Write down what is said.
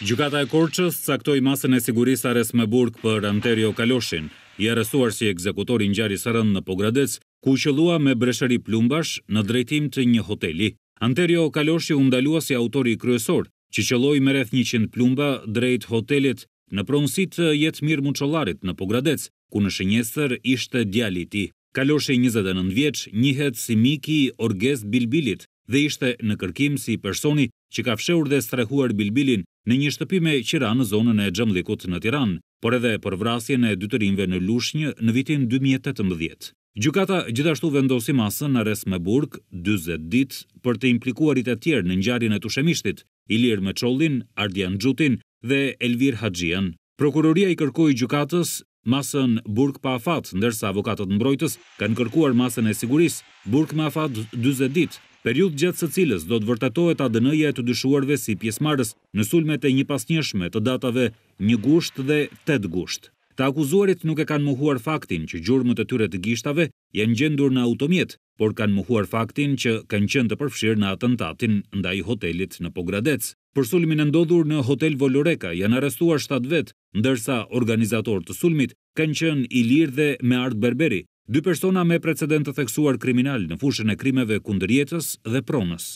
Gjukata e Korqës saktoj masën e sigurisë ares me burg për Anterio Kaloshin, i arrestuar si ekzekutori në gjari sërën në Pogradec, ku qëllua me breshëri plumbash në drejtim të një hoteli. Anterio Kaloshi undalua si autori kryesor, që qëlloj me rreth 100 plumba drejt hotelit në pronsit jetë mirë muqollarit në Pogradec, ku në shënjesër ishte djali ti. Kaloshi 29 vjeç njëhet si miki Orges bilbilit dhe ishte në kërkim si personi që ka fsheur dhe strehuar bilbilin në një shtëpi me qira në zonën e Gjemlikut në Tiran, por edhe për vrasje në dytërinve në Lushnjë në vitin 2018. Gjukata gjithashtu vendosi masën në resme burg, 20 dit, për të implikuarit e tjerë në njarin e të shemishtit, Ilir Meqollin, Ardian Gjutin dhe Elvir Hadjian. Prokuroria i kërkoj gjukatës masën Burk pa afat, ndërsa avokatët mbrojtës kanë kërkuar masën e siguris, Burk me afat 20 dit, periut gjatë së cilës do të vërtatohet adënëja e të dyshuarve si pjesmarës në sulmet e një pasnjëshme të datave një gusht dhe 8 gusht. Të akuzuarit nuk e kanë muhuar faktin që gjurëmët të tyre të gishtave janë gjendur në automjet, por kanë muhuar faktin që kanë qenë të përfshirë në atentatin ndaj hotelit në Pogradec. Për sulmin e ndodhur në hotel Voloreka janë arrestuar 7 vetë, ndërsa organizator të sulmit kanë qenë i lirë dhe me artë berberi, dy persona me precedent të theksuar kriminal në fushën e krimeve kundërjetës dhe pronës.